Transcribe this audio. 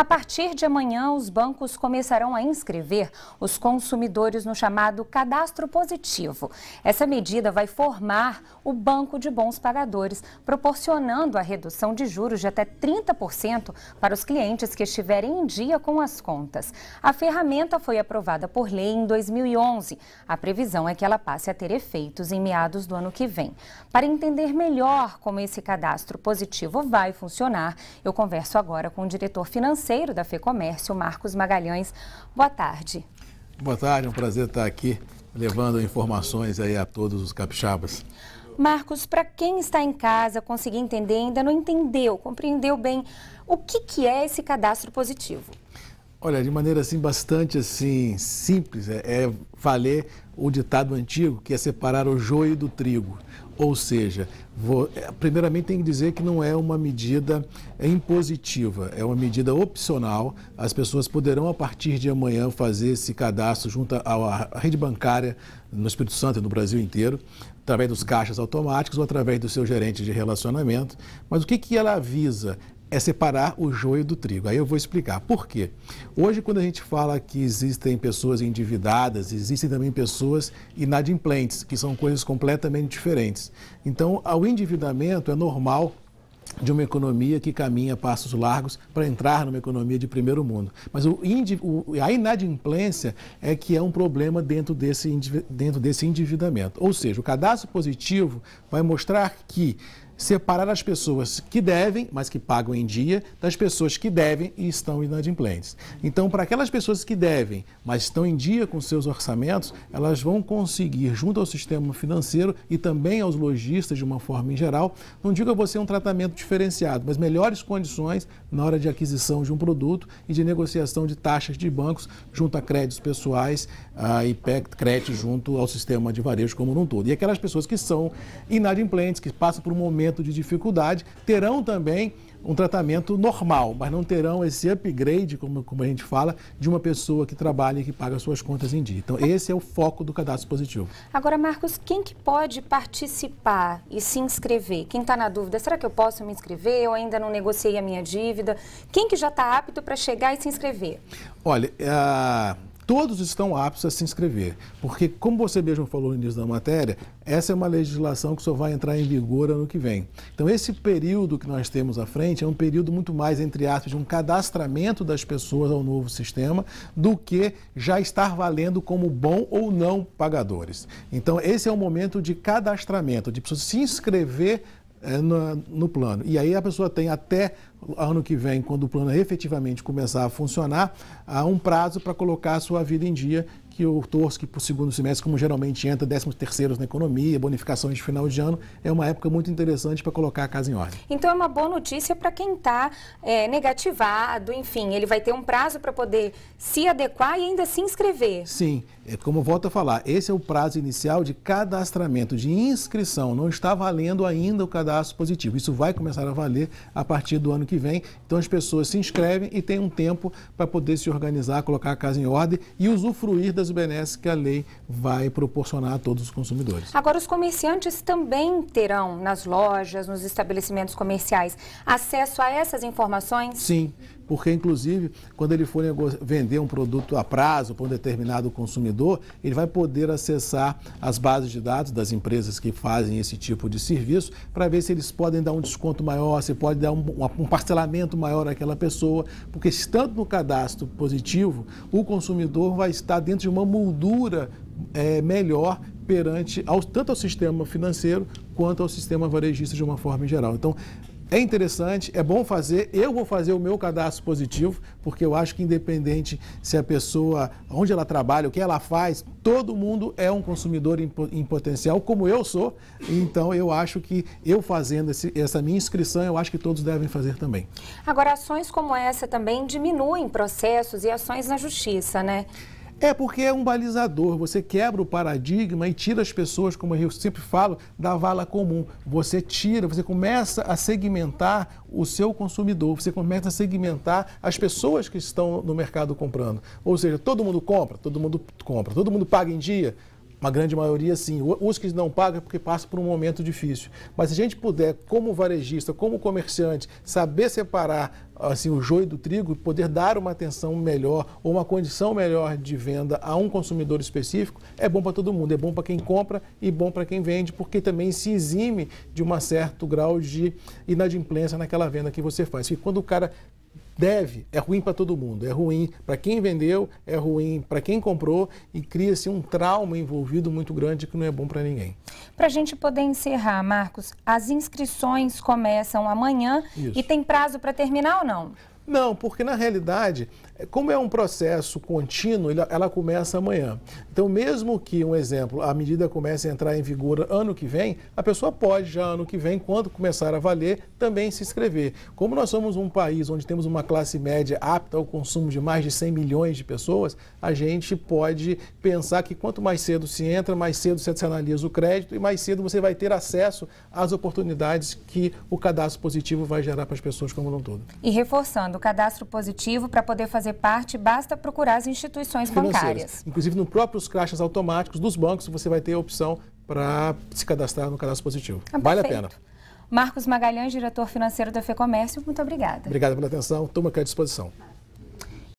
A partir de amanhã, os bancos começarão a inscrever os consumidores no chamado cadastro positivo. Essa medida vai formar o Banco de Bons Pagadores, proporcionando a redução de juros de até 30% para os clientes que estiverem em dia com as contas. A ferramenta foi aprovada por lei em 2011. A previsão é que ela passe a ter efeitos em meados do ano que vem. Para entender melhor como esse cadastro positivo vai funcionar, eu converso agora com o diretor financeiro financeiro da FEComércio, Marcos Magalhães. Boa tarde. Boa tarde, é um prazer estar aqui levando informações aí a todos os capixabas. Marcos, para quem está em casa, conseguir entender, ainda não entendeu, compreendeu bem o que, que é esse cadastro positivo. Olha, de maneira assim bastante assim simples, é, é valer o ditado antigo que é separar o joio do trigo. Ou seja, vou, é, primeiramente tem que dizer que não é uma medida é impositiva, é uma medida opcional. As pessoas poderão, a partir de amanhã, fazer esse cadastro junto à rede bancária no Espírito Santo e no Brasil inteiro, através dos caixas automáticos ou através do seu gerente de relacionamento. Mas o que, que ela avisa? é separar o joio do trigo. Aí eu vou explicar por quê. Hoje, quando a gente fala que existem pessoas endividadas, existem também pessoas inadimplentes, que são coisas completamente diferentes. Então, o endividamento é normal de uma economia que caminha passos largos para entrar numa economia de primeiro mundo. Mas o, a inadimplência é que é um problema dentro desse, dentro desse endividamento. Ou seja, o cadastro positivo vai mostrar que separar as pessoas que devem, mas que pagam em dia, das pessoas que devem e estão inadimplentes. Então, para aquelas pessoas que devem, mas estão em dia com seus orçamentos, elas vão conseguir, junto ao sistema financeiro e também aos lojistas, de uma forma em geral, não digo a você um tratamento diferenciado, mas melhores condições na hora de aquisição de um produto e de negociação de taxas de bancos junto a créditos pessoais uh, e crédito junto ao sistema de varejo como um todo. E aquelas pessoas que são inadimplentes, que passam por um momento de dificuldade terão também um tratamento normal, mas não terão esse upgrade, como, como a gente fala, de uma pessoa que trabalha e que paga suas contas em dia. Então, esse é o foco do cadastro positivo. Agora, Marcos, quem que pode participar e se inscrever? Quem está na dúvida, será que eu posso me inscrever? Eu ainda não negociei a minha dívida? Quem que já está apto para chegar e se inscrever? Olha, a... Eh, todos estão aptos a se inscrever. Porque, como você mesmo falou no início da matéria, essa é uma legislação que só vai entrar em vigor ano que vem. Então, esse período que nós temos à frente é um período muito mais, entre aspas, de um cadastramento das pessoas ao novo sistema do que já estar valendo como bom ou não pagadores. Então, esse é o momento de cadastramento, de pessoas se inscrever é, no, no, plano. E aí a pessoa tem até ano que vem, quando o plano efetivamente começar a funcionar, há um prazo para colocar a sua vida em dia, que eu torço que para o segundo semestre, como geralmente entra décimos terceiros na economia, bonificações de final de ano, é uma época muito interessante para colocar a casa em ordem. Então é uma boa notícia para quem está é, negativado, enfim, ele vai ter um prazo para poder se adequar e ainda se inscrever. Sim, é como eu volto a falar, esse é o prazo inicial de cadastramento, de inscrição. Não está valendo ainda o cadastro positivo. Isso vai começar a valer a partir do ano que vem. Então as pessoas se inscrevem e têm um tempo para poder se organizar, colocar a casa em ordem e usufruir das benesses que a lei vai proporcionar a todos os consumidores. Agora, os comerciantes também terão nas lojas, nos estabelecimentos comerciais, acesso a essas informações? Sim porque inclusive quando ele for vender um produto a prazo para um determinado consumidor, ele vai poder acessar as bases de dados das empresas que fazem esse tipo de serviço para ver se eles podem dar um desconto maior, se pode dar um, um parcelamento maior àquela pessoa, porque estando no cadastro positivo, o consumidor vai estar dentro de uma moldura é, melhor perante ao, tanto ao sistema financeiro quanto ao sistema varejista de uma forma geral. Então, é interessante, é bom fazer. Eu vou fazer o meu cadastro positivo, porque eu acho que independente se a pessoa, onde ela trabalha, o que ela faz, todo mundo é um consumidor em, em potencial, como eu sou. Então eu acho que eu fazendo esse, essa minha inscrição, eu acho que todos devem fazer também. Agora, ações como essa também diminuem processos e ações na justiça, né? É porque é um balizador, você quebra o paradigma e tira as pessoas, como eu sempre falo, da vala comum. Você tira, você começa a segmentar o seu consumidor, você começa a segmentar as pessoas que estão no mercado comprando. Ou seja, todo mundo compra, todo mundo compra, todo mundo paga em dia, uma grande maioria, sim. Os que não pagam é porque passam por um momento difícil. Mas se a gente puder, como varejista, como comerciante, saber separar assim, o joio do trigo e poder dar uma atenção melhor ou uma condição melhor de venda a um consumidor específico, é bom para todo mundo. É bom para quem compra e bom para quem vende, porque também se exime de um certo grau de inadimplência naquela venda que você faz. E quando o cara deve é ruim para todo mundo. É ruim para quem vendeu, é ruim para quem comprou e cria-se um trauma envolvido muito grande que não é bom para ninguém. Para a gente poder encerrar, Marcos, as inscrições começam amanhã Isso. e tem prazo para terminar ou não? Não, porque na realidade, é, como é um processo contínuo, ela começa amanhã. Então, mesmo que, um exemplo, a medida comece a entrar em vigor ano que vem, a pessoa pode já ano que vem, quando começar a valer, também se inscrever. Como nós somos um país onde temos uma classe média apta ao consumo de mais de 100 milhões de pessoas, a gente pode pensar que quanto mais cedo se entra, mais cedo se analisa o crédito e mais cedo você vai ter acesso às oportunidades que o cadastro positivo vai gerar para as pessoas como um todo. E reforçando, falando, o cadastro positivo, para poder fazer parte, basta procurar as instituições bancárias. Inclusive, nos próprios caixas automáticos dos bancos, você vai ter a opção para se cadastrar no cadastro positivo. Ah, vale a pena. Marcos Magalhães, diretor financeiro da FEComércio, muito obrigada. Obrigada pela atenção, toma aqui à disposição.